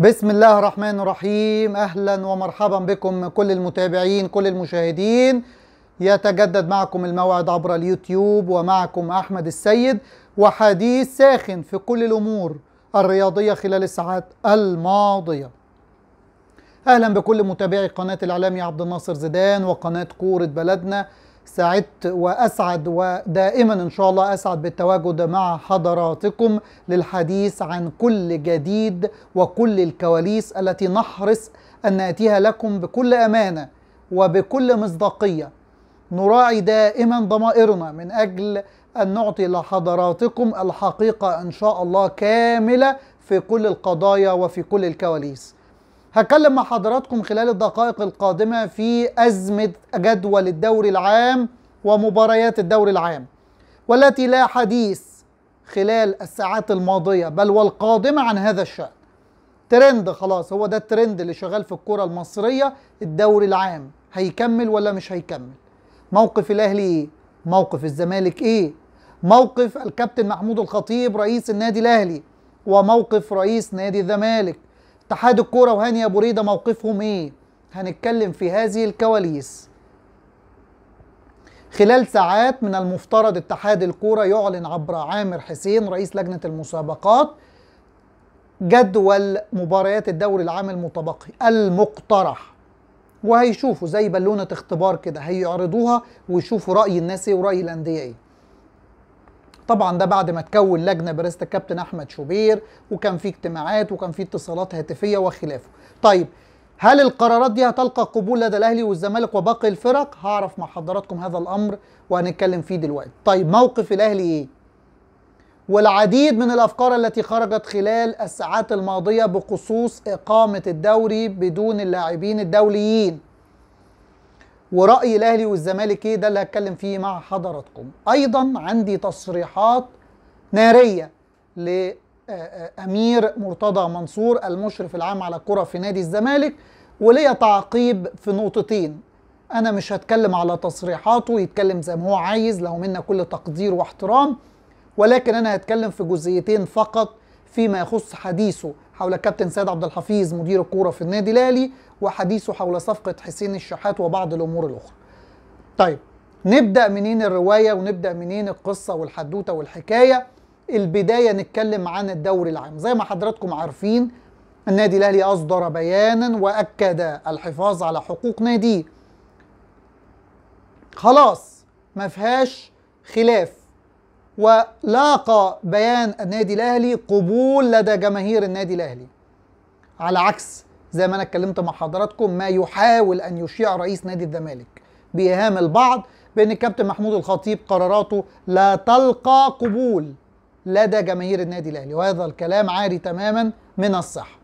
بسم الله الرحمن الرحيم اهلا ومرحبا بكم كل المتابعين كل المشاهدين يتجدد معكم الموعد عبر اليوتيوب ومعكم احمد السيد وحديث ساخن في كل الامور الرياضيه خلال الساعات الماضيه اهلا بكل متابعي قناه الاعلامي عبد الناصر زيدان وقناه كوره بلدنا سعدت وأسعد ودائما إن شاء الله أسعد بالتواجد مع حضراتكم للحديث عن كل جديد وكل الكواليس التي نحرص أن نأتيها لكم بكل أمانة وبكل مصداقية نراعي دائما ضمائرنا من أجل أن نعطي لحضراتكم الحقيقة إن شاء الله كاملة في كل القضايا وفي كل الكواليس هتكلم مع حضراتكم خلال الدقائق القادمة في أزمة جدول الدوري العام ومباريات الدوري العام والتي لا حديث خلال الساعات الماضية بل والقادمة عن هذا الشأن ترند خلاص هو ده الترند اللي شغال في الكرة المصرية الدوري العام هيكمل ولا مش هيكمل موقف الأهلي إيه؟ موقف الزمالك إيه؟ موقف الكابتن محمود الخطيب رئيس النادي الأهلي وموقف رئيس نادي الزمالك اتحاد الكوره وهاني ابو ريده موقفهم ايه هنتكلم في هذه الكواليس خلال ساعات من المفترض اتحاد الكوره يعلن عبر عامر حسين رئيس لجنه المسابقات جدول مباريات الدوري العام المتبقي المقترح وهيشوفوا زي بالونه اختبار كده هيعرضوها ويشوفوا راي الناس ايه وراي الانديه ايه طبعا ده بعد ما تكون لجنه برئاسه الكابتن احمد شوبير وكان في اجتماعات وكان في اتصالات هاتفيه وخلافه طيب هل القرارات دي هتلقى قبول لدى الاهلي والزمالك وباقي الفرق هعرف مع حضراتكم هذا الامر وهنتكلم فيه دلوقتي طيب موقف الاهلي ايه والعديد من الافكار التي خرجت خلال الساعات الماضيه بخصوص اقامه الدوري بدون اللاعبين الدوليين ورأي الأهلي والزمالك إيه ده اللي هتكلم فيه مع حضراتكم أيضا عندي تصريحات نارية لأمير آه، آه، مرتضى منصور المشرف العام على الكرة في نادي الزمالك وليا تعقيب في نقطتين أنا مش هتكلم على تصريحاته يتكلم زي ما هو عايز له منا كل تقدير واحترام ولكن أنا هتكلم في جزئيتين فقط فيما يخص حديثه حول الكابتن سيد عبد الحفيظ مدير الكوره في النادي الاهلي وحديثه حول صفقه حسين الشحات وبعض الامور الاخرى. طيب نبدا منين الروايه ونبدا منين القصه والحدوته والحكايه؟ البدايه نتكلم عن الدوري العام، زي ما حضراتكم عارفين النادي الاهلي اصدر بيانا واكد الحفاظ على حقوق ناديه. خلاص ما فيهاش خلاف ولاقى بيان النادي الاهلي قبول لدى جماهير النادي الاهلي على عكس زي ما انا اتكلمت مع حضراتكم ما يحاول ان يشيع رئيس نادي الزمالك بايهام البعض بان الكابتن محمود الخطيب قراراته لا تلقى قبول لدى جماهير النادي الاهلي وهذا الكلام عاري تماما من الصحه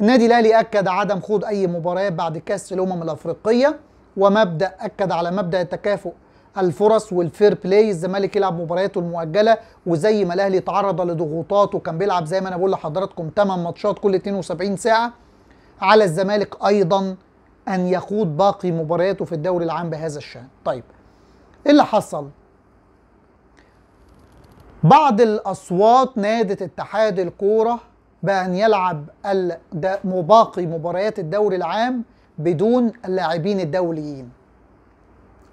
النادي الاهلي اكد عدم خوض اي مباريات بعد كاس الامم الافريقيه ومبدا اكد على مبدا التكافؤ الفرص والفير بلاي الزمالك يلعب مبارياته المؤجله وزي ما الاهلي تعرض لضغوطات وكان بيلعب زي ما انا بقول لحضراتكم 8 ماتشات كل 72 ساعه على الزمالك ايضا ان يخوض باقي مبارياته في الدوري العام بهذا الشان طيب ايه اللي حصل بعض الاصوات نادت اتحاد الكوره بان يلعب باقي مباريات الدوري العام بدون اللاعبين الدوليين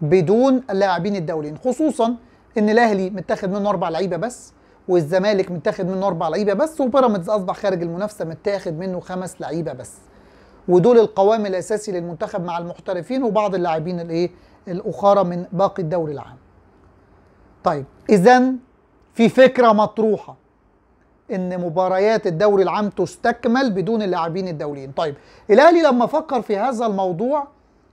بدون اللاعبين الدوليين خصوصا ان الاهلي متاخد منه اربع لعيبه بس والزمالك متاخد منه اربع لعيبه بس وبيراميدز اصبح خارج المنافسه متاخد منه خمس لعيبه بس ودول القوام الاساسي للمنتخب مع المحترفين وبعض اللاعبين الايه الاخرى من باقي الدوري العام طيب اذا في فكره مطروحه ان مباريات الدوري العام تستكمل بدون اللاعبين الدوليين طيب الاهلي لما فكر في هذا الموضوع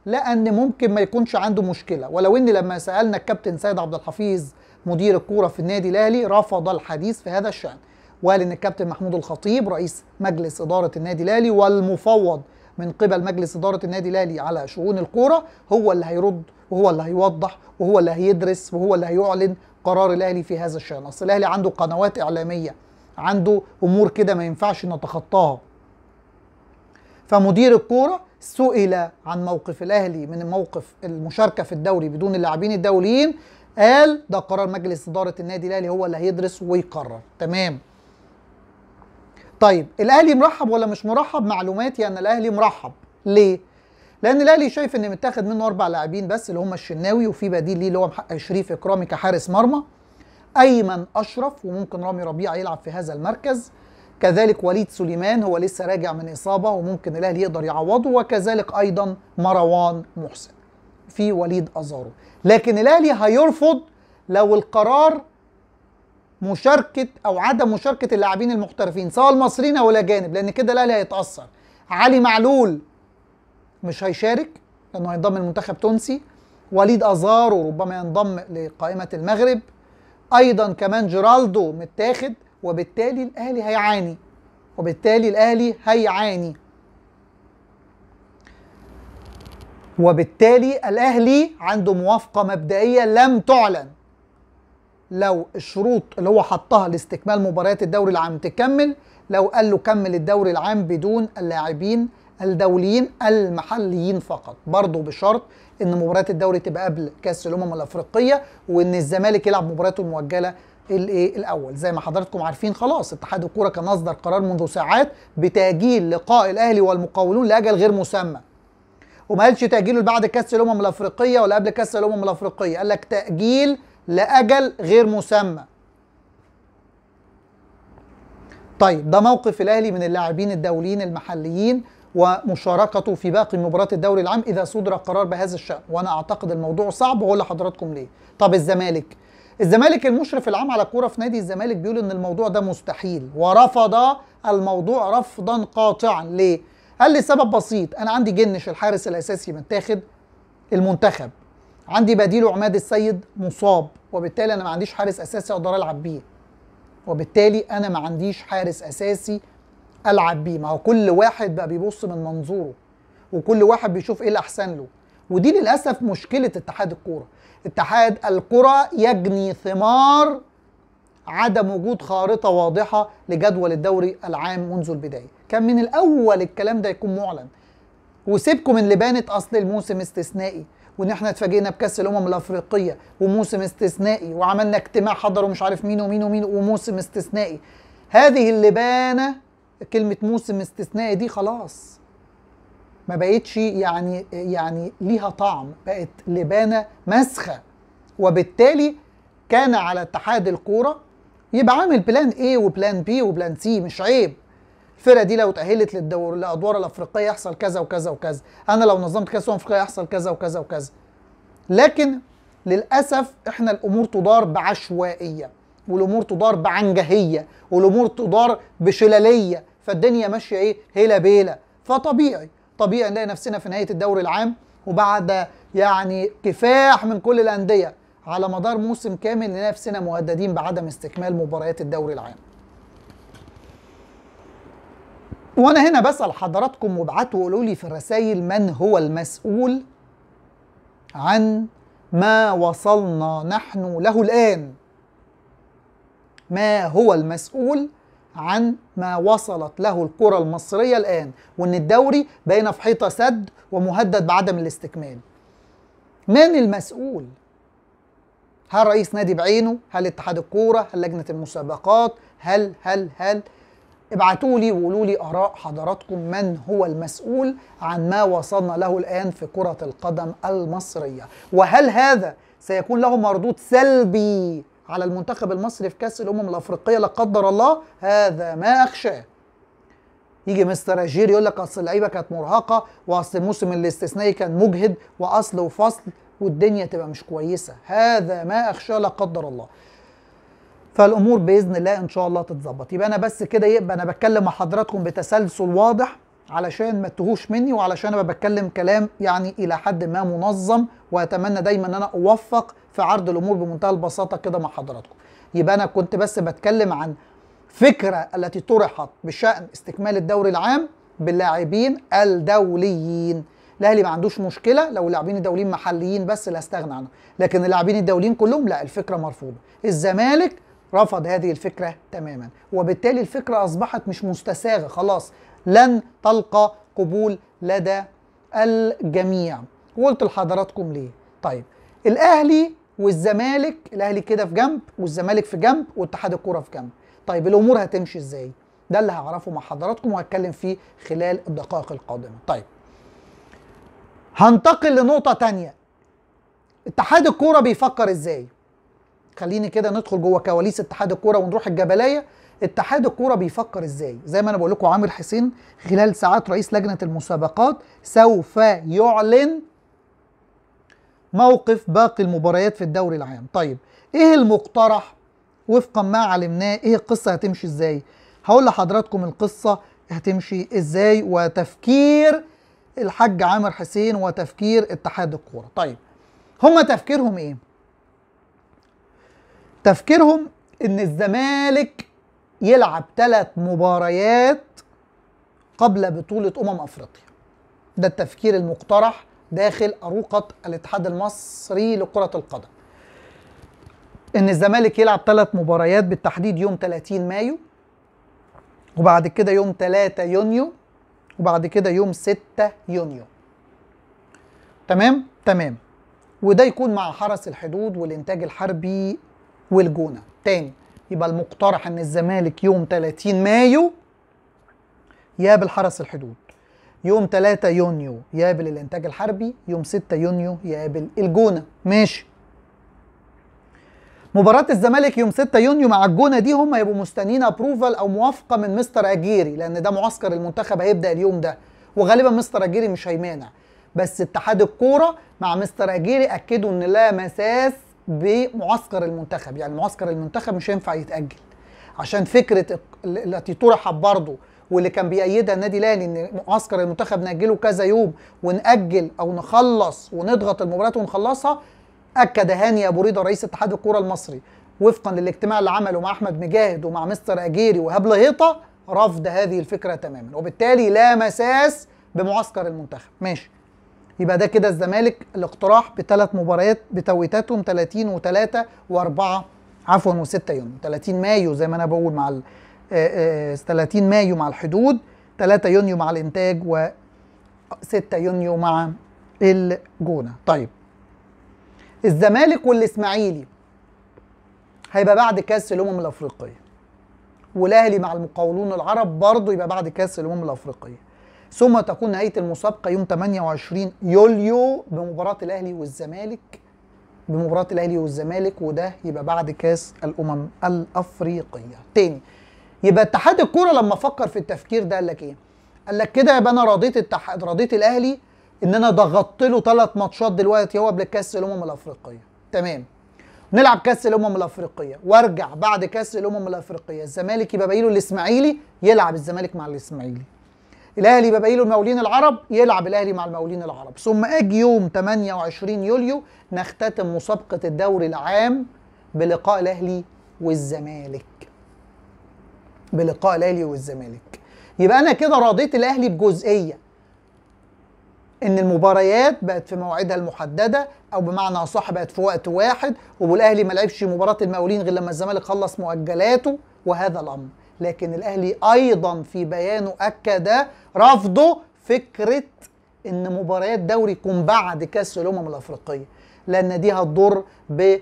لقى ان ممكن ما يكونش عنده مشكله ولو ان لما سالنا الكابتن سيد عبد الحفيظ مدير الكوره في النادي الاهلي رفض الحديث في هذا الشان وقال ان الكابتن محمود الخطيب رئيس مجلس اداره النادي الاهلي والمفوض من قبل مجلس اداره النادي الاهلي على شؤون الكوره هو اللي هيرد وهو اللي هيوضح وهو اللي هيدرس وهو اللي هيعلن قرار الاهلي في هذا الشان اصل الاهلي عنده قنوات اعلاميه عنده امور كده ما ينفعش نتخطاها فمدير الكوره سئل عن موقف الاهلي من موقف المشاركه في الدوري بدون اللاعبين الدوليين قال ده قرار مجلس اداره النادي الاهلي هو اللي هيدرس ويقرر تمام طيب الاهلي مرحب ولا مش مرحب معلوماتي ان الاهلي مرحب ليه لان الاهلي شايف ان متاخد منه اربع لاعبين بس اللي هم الشناوي وفي بديل ليه اللي هو شريف اكرامي كحارس مرمى ايمن اشرف وممكن رامي ربيعه يلعب في هذا المركز كذلك وليد سليمان هو لسه راجع من إصابة وممكن الأهلي يقدر يعوضه وكذلك أيضا مروان محسن في وليد أزارو لكن الأهلي هيرفض لو القرار مشاركة أو عدم مشاركة اللاعبين المحترفين سواء المصريين أو الأجانب لأن كده الأهلي هيتأثر علي معلول مش هيشارك لأنه هينضم لمنتخب تونسي وليد أزارو ربما ينضم لقائمة المغرب أيضا كمان جيرالدو متاخد وبالتالي الاهلي هيعاني وبالتالي الاهلي هيعاني وبالتالي الاهلي عنده موافقه مبدئيه لم تعلن لو الشروط اللي هو حطها لاستكمال مباريات الدوري العام تكمل لو قال له كمل الدوري العام بدون اللاعبين الدوليين المحليين فقط برضه بشرط ان مباريات الدوري تبقى قبل كاس الامم الافريقيه وان الزمالك يلعب مباراته المؤجله الايه الاول زي ما حضراتكم عارفين خلاص اتحاد الكوره كان اصدر قرار منذ ساعات بتاجيل لقاء الاهلي والمقاولون لاجل غير مسمى وما قالش تاجيله بعد كاس الامم الافريقيه ولا قبل كاس الامم الافريقيه قال لك تاجيل لاجل غير مسمى طيب ده موقف الاهلي من اللاعبين الدوليين المحليين ومشاركته في باقي مباريات الدوري العام اذا صدر قرار بهذا الشان وانا اعتقد الموضوع صعب واقول لحضراتكم ليه طب الزمالك الزمالك المشرف العام على الكوره في نادي الزمالك بيقول ان الموضوع ده مستحيل ورفض الموضوع رفضا قاطعا ليه قال لي سبب بسيط انا عندي جنش الحارس الاساسي متاخد المنتخب عندي بديله عماد السيد مصاب وبالتالي انا ما عنديش حارس اساسي اقدر العب بيه وبالتالي انا ما عنديش حارس اساسي العب بيه ما هو كل واحد بقى بيبص من منظوره وكل واحد بيشوف ايه الاحسن له ودي للاسف مشكله اتحاد الكوره اتحاد الكره يجني ثمار عدم وجود خارطه واضحه لجدول الدوري العام منذ البدايه كان من الاول الكلام ده يكون معلن وسيبكم من لبانه اصل الموسم استثنائي وان احنا اتفاجئنا بكاس الامم الافريقيه وموسم استثنائي وعملنا اجتماع حضروا مش عارف مين ومين ومين وموسم استثنائي هذه اللبانه كلمه موسم استثنائي دي خلاص ما بقتش يعني يعني ليها طعم بقت لبانه مسخه وبالتالي كان على اتحاد الكوره يبقى عامل بلان ايه وبلان بي وبلان سي مش عيب الفرقه دي لو تاهلت للدور الادوار الافريقيه يحصل كذا وكذا وكذا انا لو نظمت كاس افريقيا يحصل كذا وكذا وكذا لكن للاسف احنا الامور تدار بعشوائيه والامور تدار بعنجهيه والامور تدار بشلاليه فالدنيا ماشيه ايه هيلا بيلا فطبيعي طبيعي نلاقي نفسنا في نهايه الدوري العام وبعد يعني كفاح من كل الانديه على مدار موسم كامل نلاقي نفسنا مهددين بعدم استكمال مباريات الدوري العام. وانا هنا بسال حضراتكم وابعتوا وقولوا لي في الرسائل من هو المسؤول عن ما وصلنا نحن له الان ما هو المسؤول عن ما وصلت له الكرة المصرية الآن وإن الدوري بين في حيطة سد ومهدد بعدم الاستكمال من المسؤول؟ هل رئيس نادي بعينه؟ هل اتحاد الكورة؟ هل لجنة المسابقات؟ هل هل هل؟ ابعتوا لي وقولوا لي آراء حضراتكم من هو المسؤول عن ما وصلنا له الآن في كرة القدم المصرية وهل هذا سيكون له مردود سلبي على المنتخب المصري في كاس الامم الافريقيه لا قدر الله هذا ما اخشاه يجي مستر اجير يقول لك اصل اللعيبه كانت مرهقه واصل الموسم الاستثنائي كان مجهد واصل وفصل والدنيا تبقى مش كويسه هذا ما اخشاه لا قدر الله فالامور باذن الله ان شاء الله تتظبط يبقى انا بس كده يبقى انا بتكلم مع حضراتكم بتسلسل واضح علشان ما تهوش مني وعلشان انا بتكلم كلام يعني الى حد ما منظم واتمنى دايما ان انا اوفق في عرض الامور بمنتهى البساطه كده مع حضراتكم يبقى انا كنت بس بتكلم عن فكره التي طرحت بشان استكمال الدوري العام باللاعبين الدوليين الاهلي ما عندوش مشكله لو اللاعبين الدوليين محليين بس لا استغنى عنهم لكن اللاعبين الدوليين كلهم لا الفكره مرفوضه الزمالك رفض هذه الفكره تماما وبالتالي الفكره اصبحت مش مستساغه خلاص لن تلقى قبول لدى الجميع قلت لحضراتكم ليه طيب الاهلي والزمالك الاهلي كده في جنب والزمالك في جنب واتحاد الكوره في جنب طيب الامور هتمشي ازاي ده اللي هعرفه مع حضراتكم وهتكلم فيه خلال الدقائق القادمه طيب هنتقل لنقطه تانية اتحاد الكوره بيفكر ازاي خليني كده ندخل جوه كواليس اتحاد الكوره ونروح الجبليه اتحاد الكوره بيفكر ازاي زي ما انا بقول لكم عامر حسين خلال ساعات رئيس لجنه المسابقات سوف يعلن موقف باقي المباريات في الدوري العام طيب ايه المقترح وفقا ما علمناه ايه القصه هتمشي ازاي هقول لحضراتكم القصه هتمشي ازاي وتفكير الحاج عامر حسين وتفكير اتحاد الكوره طيب هما تفكيرهم ايه تفكيرهم ان الزمالك يلعب ثلاث مباريات قبل بطولة أمم أفريقيا ده التفكير المقترح داخل أروقة الاتحاد المصري لكرة القدم إن الزمالك يلعب ثلاث مباريات بالتحديد يوم 30 مايو وبعد كده يوم 3 يونيو وبعد كده يوم 6 يونيو تمام تمام وده يكون مع حرس الحدود والإنتاج الحربي والجونة تاني يبقى المقترح ان الزمالك يوم 30 مايو يقابل حرس الحدود يوم 3 يونيو يقابل الانتاج الحربي يوم 6 يونيو يقابل الجونه ماشي مباراة الزمالك يوم 6 يونيو مع الجونه دي هم هيبقوا مستنيين ابروفال او موافقة من مستر اجيري لان ده معسكر المنتخب هيبدا اليوم ده وغالبا مستر اجيري مش هيمانع بس اتحاد الكوره مع مستر اجيري اكدوا ان لا مساس بمعسكر المنتخب يعني معسكر المنتخب مش هينفع يتاجل عشان فكره التي طرحت برضه واللي كان بيأيدها النادي الاهلي ان معسكر المنتخب ناجله كذا يوم ونأجل او نخلص ونضغط المباريات ونخلصها اكد هاني ابو ريده رئيس اتحاد الكره المصري وفقا للاجتماع اللي عمله مع احمد مجاهد ومع مستر اجيري وهاب هيطه رفض هذه الفكره تماما وبالتالي لا مساس بمعسكر المنتخب ماشي يبقى ده كده الزمالك الاقتراح بثلاث مباريات بتويتاتهم 30 و3 و4 عفوا و6 يونيو 30 مايو زي ما انا بقول مع ال 30 آه، آه، مايو مع الحدود 3 يونيو مع الانتاج و 6 يونيو مع الجونه طيب الزمالك والاسماعيلي هيبقى بعد كاس الامم الافريقيه والاهلي مع المقاولون العرب برضه يبقى بعد كاس الامم الافريقيه ثم تكون نهايه المسابقه يوم 28 يوليو بمباراه الاهلي والزمالك بمباراه الاهلي والزمالك وده يبقى بعد كاس الامم الافريقيه تاني يبقى اتحاد الكوره لما فكر في التفكير ده قال لك ايه قال لك كده يبقى انا راضيت التحاد راضيت الاهلي ان انا ضغطت له ثلاث ماتشات دلوقتي هو قبل كاس الامم الافريقيه تمام نلعب كاس الامم الافريقيه وارجع بعد كاس الامم الافريقيه الزمالك يبقى باقي له الاسماعيلي يلعب الزمالك مع الاسماعيلي الاهلي له المقاولين العرب يلعب الاهلي مع المقاولين العرب ثم اجي يوم 28 يوليو نختتم مسابقه الدوري العام بلقاء الاهلي والزمالك بلقاء الاهلي والزمالك يبقى انا كده راضيت الاهلي بجزئيه ان المباريات بقت في مواعيدها المحدده او بمعنى اصح بقت في وقت واحد والاهلي ما لعبش مباراه المقاولين غير لما الزمالك خلص مؤجلاته وهذا الامر لكن الاهلي ايضا في بيانه اكد رفضه فكره ان مباريات دوري يكون بعد كاس الامم الافريقيه لان دي هتضر ب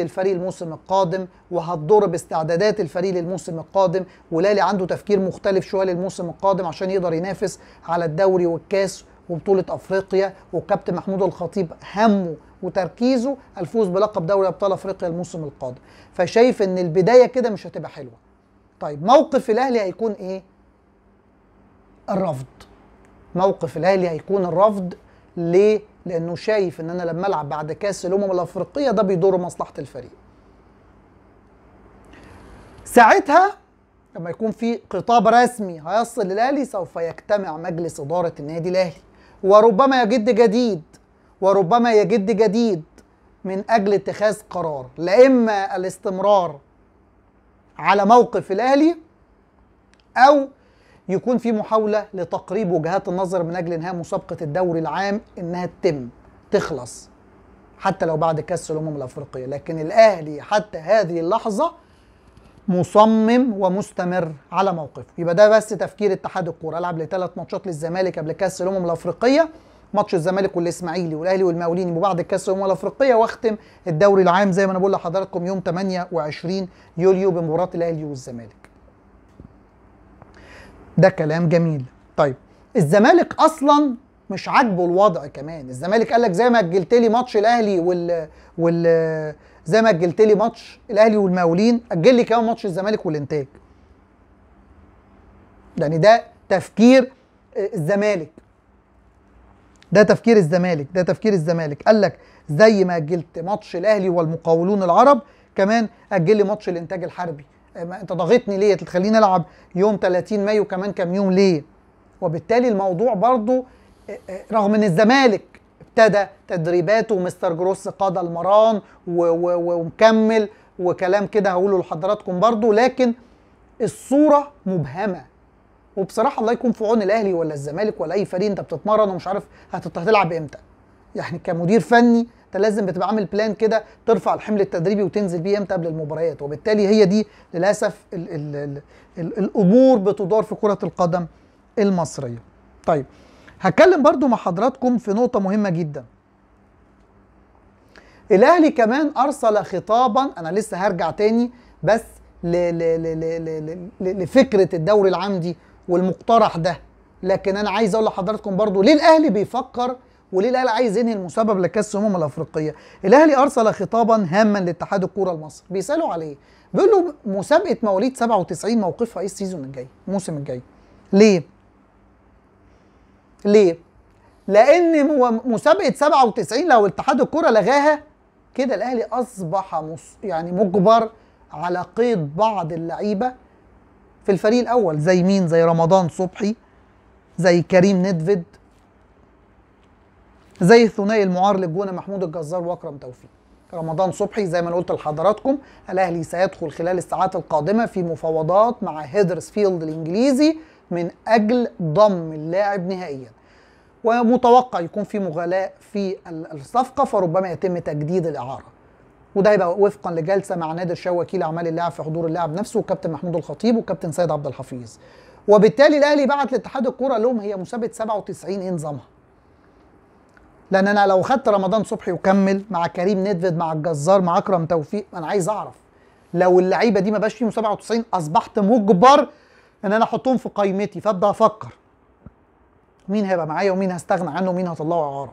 الفريق الموسم القادم وهتضر باستعدادات الفريق للموسم القادم ولالي عنده تفكير مختلف شوية للموسم القادم عشان يقدر ينافس على الدوري والكاس وبطولة أفريقيا وكابتن محمود الخطيب همه وتركيزه الفوز بلقب دوري أبطال أفريقيا الموسم القادم فشايف إن البداية كده مش هتبقى حلوة طيب موقف الاهلي هيكون ايه الرفض موقف الاهلي هيكون الرفض ليه لانه شايف ان انا لما العب بعد كاس الامم الافريقيه ده بيضر مصلحه الفريق ساعتها لما يكون في خطاب رسمي هيصل للاهلي سوف يجتمع مجلس اداره النادي الاهلي وربما يجد جديد وربما يجد جديد من اجل اتخاذ قرار لا اما الاستمرار على موقف الاهلي او يكون في محاوله لتقريب وجهات النظر من اجل انهاء مسابقه الدوري العام انها تتم تخلص حتى لو بعد كاس الامم الافريقيه لكن الاهلي حتى هذه اللحظه مصمم ومستمر على موقفه يبقى ده بس تفكير اتحاد الكوره العب لثلاث ماتشات للزمالك قبل كاس الامم الافريقيه ماتش الزمالك والاسماعيلي والاهلي والمقاولين وبعد الكاس الامم الافريقيه واختم الدوري العام زي ما انا بقول لحضراتكم يوم 28 يوليو بمباراه الاهلي والزمالك. ده كلام جميل. طيب الزمالك اصلا مش عاجبه الوضع كمان، الزمالك قال لك زي ما اجلت لي ماتش الاهلي وال وال زي ما اجلت لي ماتش الاهلي والمقاولين اجل لي كمان ماتش الزمالك والانتاج. يعني ده تفكير آه، الزمالك ده تفكير الزمالك ده تفكير الزمالك قال لك زي ما اجلت ماتش الاهلي والمقاولون العرب كمان اجل لي ماتش الانتاج الحربي آه، ما انت ضاغطني ليه تخليني العب يوم 30 مايو كمان كام يوم ليه وبالتالي الموضوع برضو آه، آه، رغم ان الزمالك ابتدى تدريباته ومستر جروس قاد المران ومكمل وكلام كده هقوله لحضراتكم برضو لكن الصورة مبهمة وبصراحه الله يكون في عون الاهلي ولا الزمالك ولا اي فريق انت بتتمرن ومش عارف هتلعب امتى يعني كمدير فني انت لازم بتبقى عامل بلان كده ترفع الحمل التدريبي وتنزل بيه امتى قبل المباريات وبالتالي هي دي للاسف الـ الـ الـ الـ الامور بتدار في كره القدم المصريه طيب هتكلم برضو مع حضراتكم في نقطه مهمه جدا الاهلي كمان ارسل خطابا انا لسه هرجع تاني بس لفكره الدوري العام دي والمقترح ده لكن انا عايز اقول لحضراتكم برضو ليه الاهلي بيفكر وليه الاهلي عايز ينهي المسبب لكاس الامم الافريقيه الاهلي ارسل خطابا هاما لاتحاد الكوره المصري بيسالوا عليه بيقول له مسابقه مواليد 97 موقفها ايه السيزون الجاي الموسم الجاي ليه ليه لان مسابقه 97 لو اتحاد الكوره لغاها كده الاهلي اصبح مص... يعني مجبر على قيد بعض اللعيبه في الفريق الاول زي مين زي رمضان صبحي زي كريم ندفد زي الثنائي المعار للجونه محمود الجزار واكرم توفيق رمضان صبحي زي ما انا قلت لحضراتكم الاهلي سيدخل خلال الساعات القادمه في مفاوضات مع هيدرسفيلد الانجليزي من اجل ضم اللاعب نهائيا ومتوقع يكون في مغالاة في الصفقة فربما يتم تجديد الإعارة وده هيبقى وفقا لجلسه مع نادر شوقي وكيل اعمال اللاعب في حضور اللاعب نفسه والكابتن محمود الخطيب والكابتن سيد عبد الحفيظ وبالتالي الاهلي بعت لاتحاد الكوره لهم هي مسابقه 97 ايه نظامها؟ لان انا لو خدت رمضان صبحي وكمل مع كريم ندفد مع الجزار مع اكرم توفيق انا عايز اعرف لو اللعيبه دي ما بقاش فيهم 97 اصبحت مجبر ان انا احطهم في قائمتي فابدا افكر مين هيبقى معايا ومين هستغنى عنه ومين هطلعه اعاره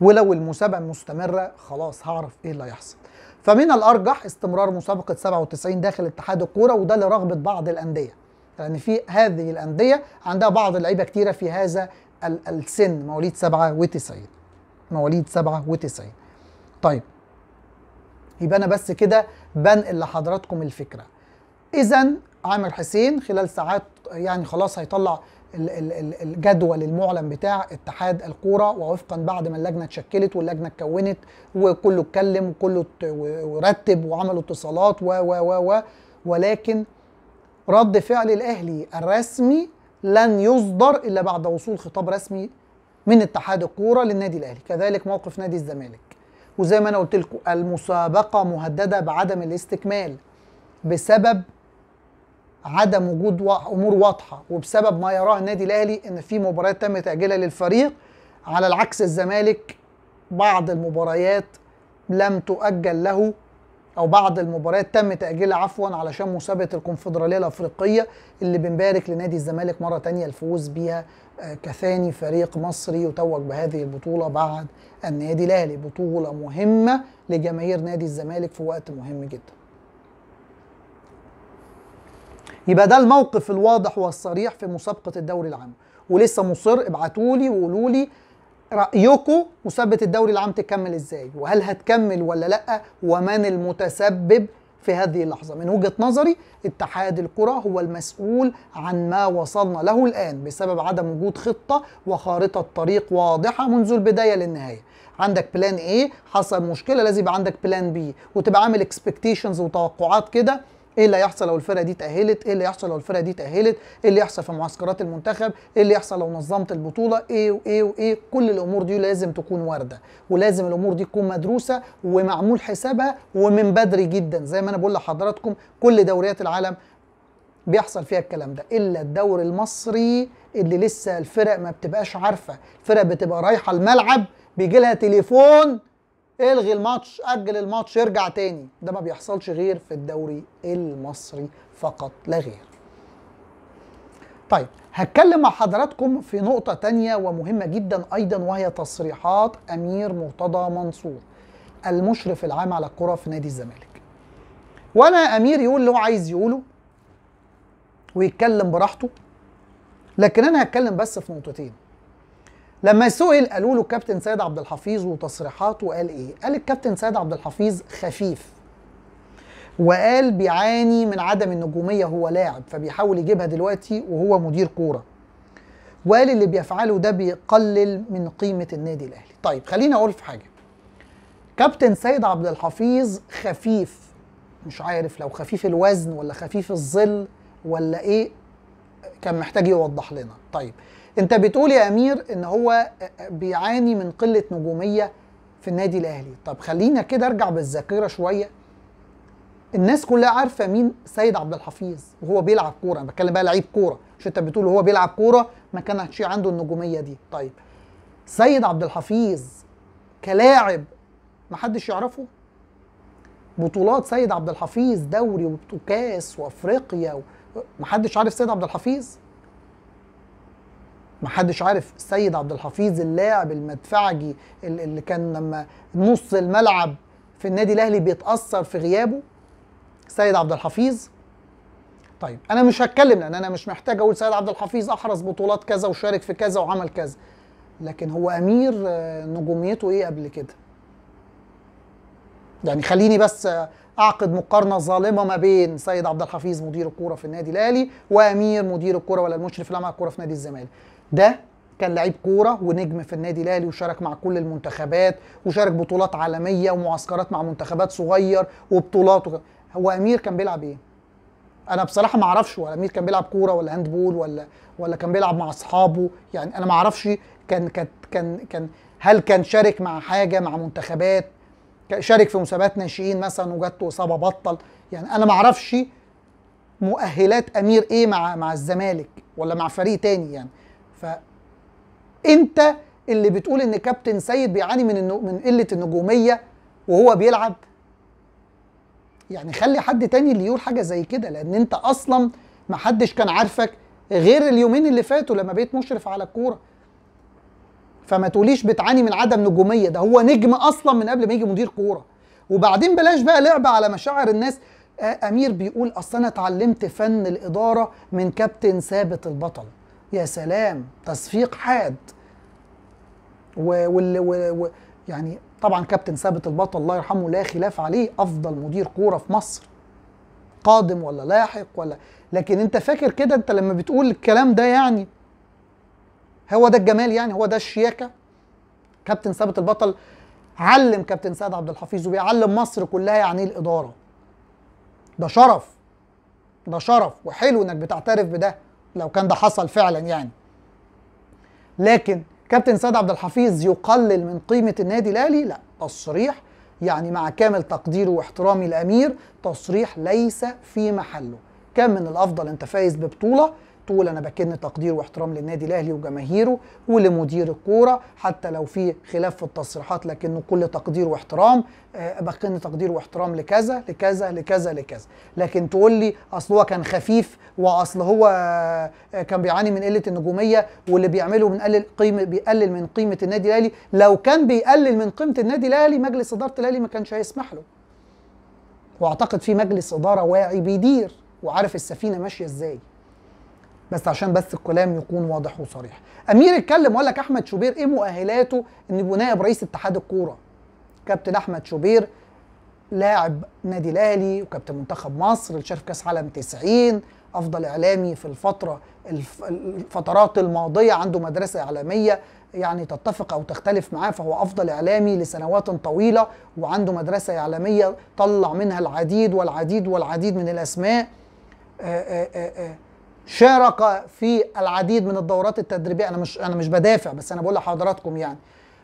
ولو المسابقه مستمره خلاص هعرف ايه اللي هيحصل فمن الارجح استمرار مسابقه 97 داخل اتحاد الكوره وده لرغبه بعض الانديه لان يعني في هذه الانديه عندها بعض اللعيبه كتيره في هذا السن مواليد 97 مواليد 97 طيب يبقى انا بس كده بنقل لحضراتكم الفكره اذا عامر حسين خلال ساعات يعني خلاص هيطلع الجدول المعلن بتاع اتحاد الكوره ووفقا بعد ما اللجنه اتشكلت واللجنه اتكونت وكله اتكلم وكله ورتب وعملوا اتصالات و و و ولكن رد فعل الاهلي الرسمي لن يصدر الا بعد وصول خطاب رسمي من اتحاد الكوره للنادي الاهلي كذلك موقف نادي الزمالك وزي ما انا قلت لكم المسابقه مهدده بعدم الاستكمال بسبب عدم وجود امور واضحه وبسبب ما يراه النادي الاهلي ان في مباريات تم تاجيلها للفريق على العكس الزمالك بعض المباريات لم تؤجل له او بعض المباريات تم تاجيلها عفوا علشان مسابقه الكونفدراليه الافريقيه اللي بنبارك لنادي الزمالك مره تانية الفوز بيها آه، كثاني فريق مصري يتوج بهذه البطوله بعد النادي الاهلي بطوله مهمه لجماهير نادي الزمالك في وقت مهم جدا يبقى ده الموقف الواضح والصريح في مسابقه الدوري العام ولسه مصر ابعتوا لي وقولوا لي رايكم مسابقه الدوري العام تكمل ازاي وهل هتكمل ولا لا ومن المتسبب في هذه اللحظه من وجهه نظري اتحاد الكره هو المسؤول عن ما وصلنا له الان بسبب عدم وجود خطه وخارطه طريق واضحه منذ البدايه للنهايه عندك بلان ايه حصل مشكله لازم يبقى عندك بلان بي وتبقى عامل اكسبكتيشنز وتوقعات كده ايه اللي هيحصل لو الفرقه دي اتاهلت ايه اللي يحصل لو الفرقه دي اتاهلت ايه اللي يحصل في معسكرات المنتخب ايه اللي يحصل لو نظمت البطوله ايه وايه وايه كل الامور دي لازم تكون وارده ولازم الامور دي تكون مدروسه ومعمول حسابها ومن بدري جدا زي ما انا بقول لحضراتكم كل دوريات العالم بيحصل فيها الكلام ده الا الدوري المصري اللي لسه الفرق ما بتبقاش عارفه الفرق بتبقى رايحه الملعب بيجي لها تليفون الغي الماتش اجل الماتش ارجع تاني ده ما بيحصلش غير في الدوري المصري فقط لا غير طيب هتكلم مع حضراتكم في نقطة تانية ومهمة جدا أيضا وهي تصريحات أمير مرتضى منصور المشرف العام على الكرة في نادي الزمالك وأنا أمير يقول اللي هو عايز يقوله ويتكلم براحته لكن أنا هتكلم بس في نقطتين لما سئل قالوا له الكابتن سيد عبد الحفيظ وتصريحاته قال ايه؟ قال الكابتن سيد عبد الحفيظ خفيف وقال بيعاني من عدم النجوميه هو لاعب فبيحاول يجيبها دلوقتي وهو مدير كوره وقال اللي بيفعله ده بيقلل من قيمه النادي الاهلي طيب خليني اقول في حاجه كابتن سيد عبد الحفيظ خفيف مش عارف لو خفيف الوزن ولا خفيف الظل ولا ايه كان محتاج يوضح لنا طيب انت بتقول يا امير ان هو بيعاني من قله نجوميه في النادي الاهلي طب خلينا كده ارجع بالذاكره شويه الناس كلها عارفه مين سيد عبد الحفيظ وهو بيلعب كوره انا بتكلم بقى لعيب كوره مش انت بتقول هو بيلعب كوره ما كانش عنده النجوميه دي طيب سيد عبد الحفيظ كلاعب محدش يعرفه بطولات سيد عبد الحفيظ دوري وكاس وافريقيا محدش عارف سيد عبد الحفيظ محدش عارف السيد عبد الحفيظ اللاعب المدفعجي اللي كان لما نص الملعب في النادي الاهلي بيتاثر في غيابه سيد عبد الحفيظ طيب انا مش هتكلم لان انا مش محتاج اقول سيد عبد الحفيظ احرز بطولات كذا وشارك في كذا وعمل كذا لكن هو امير آه، نجوميته ايه قبل كده يعني خليني بس اعقد مقارنه ظالمه ما بين سيد عبد الحفيظ مدير الكوره في النادي الاهلي وامير مدير الكوره ولا المشرف على الكوره في نادي الزمالك ده كان لعيب كوره ونجم في النادي الاهلي وشارك مع كل المنتخبات وشارك بطولات عالميه ومعسكرات مع منتخبات صغير وبطولات وك... هو امير كان بيلعب ايه انا بصراحه ما اعرفش ولا امير كان بيلعب كوره ولا هاندبول ولا ولا كان بيلعب مع اصحابه يعني انا ما اعرفش كان كان كان كان هل كان شارك مع حاجه مع منتخبات شارك في مسابقات ناشئين مثلا وجاته اصابه بطل يعني انا ما اعرفش مؤهلات امير ايه مع مع الزمالك ولا مع فريق تاني يعني فانت اللي بتقول ان كابتن سيد بيعاني من النو... من قله النجوميه وهو بيلعب يعني خلي حد تاني اللي يقول حاجه زي كده لان انت اصلا ما حدش كان عارفك غير اليومين اللي فاتوا لما بقيت مشرف على الكوره فما تقوليش بتعاني من عدم نجوميه ده هو نجم اصلا من قبل ما يجي مدير كوره وبعدين بلاش بقى لعبه على مشاعر الناس امير بيقول اصل انا اتعلمت فن الاداره من كابتن ثابت البطل يا سلام تصفيق حاد و, و... يعني طبعا كابتن ثابت البطل الله يرحمه لا خلاف عليه افضل مدير كوره في مصر قادم ولا لاحق ولا لكن انت فاكر كده انت لما بتقول الكلام ده يعني هو ده الجمال يعني هو ده الشياكه كابتن ثابت البطل علم كابتن سعد عبد الحفيظ وبيعلم مصر كلها يعني ايه الاداره ده شرف ده شرف وحلو انك بتعترف بده لو كان ده حصل فعلا يعني لكن كابتن سيد عبد الحفيظ يقلل من قيمه النادي الاهلي لا تصريح يعني مع كامل تقديري واحترامي الامير تصريح ليس في محله كان من الافضل انت فايز ببطوله طول انا بكن تقدير واحترام للنادي الاهلي وجماهيره ولمدير الكوره حتى لو في خلاف في التصريحات لكنه كل تقدير واحترام آه، بكن تقدير واحترام لكذا لكذا لكذا لكذا لكن تقول لي اصل هو كان خفيف واصل هو آه، كان بيعاني من قله النجوميه واللي بيعمله بنقلل قيمه بيقلل من قيمه النادي الاهلي لو كان بيقلل من قيمه النادي الاهلي مجلس اداره الاهلي ما كانش هيسمح له واعتقد في مجلس اداره واعي بيدير وعارف السفينه ماشيه ازاي بس عشان بس الكلام يكون واضح وصريح امير اتكلم وقال لك احمد شوبير ايه مؤهلاته ان يبقى نائب رئيس اتحاد الكوره كابتن احمد شوبير لاعب نادي الاهلي وكابتن منتخب مصر اللي شارك كاس عالم 90 افضل اعلامي في الفتره الفترات الماضيه عنده مدرسه اعلاميه يعني تتفق او تختلف معاه فهو افضل اعلامي لسنوات طويله وعنده مدرسه اعلاميه طلع منها العديد والعديد والعديد من الاسماء آآ آه، آآ آه، آآ آه، شارك في العديد من الدورات التدريبيه انا مش انا مش بدافع بس انا بقول لحضراتكم يعني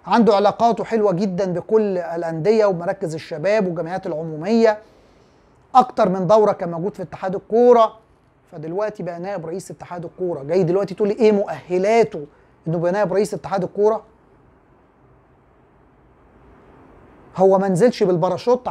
عنده علاقاته حلوه جدا بكل الانديه ومراكز الشباب والجمعيات العموميه اكتر من دوره كان موجود في اتحاد الكوره فدلوقتي بقى نائب رئيس اتحاد الكوره جاي دلوقتي تقول لي ايه مؤهلاته انه بقى نائب رئيس اتحاد الكوره هو ما نزلش بالباراشوت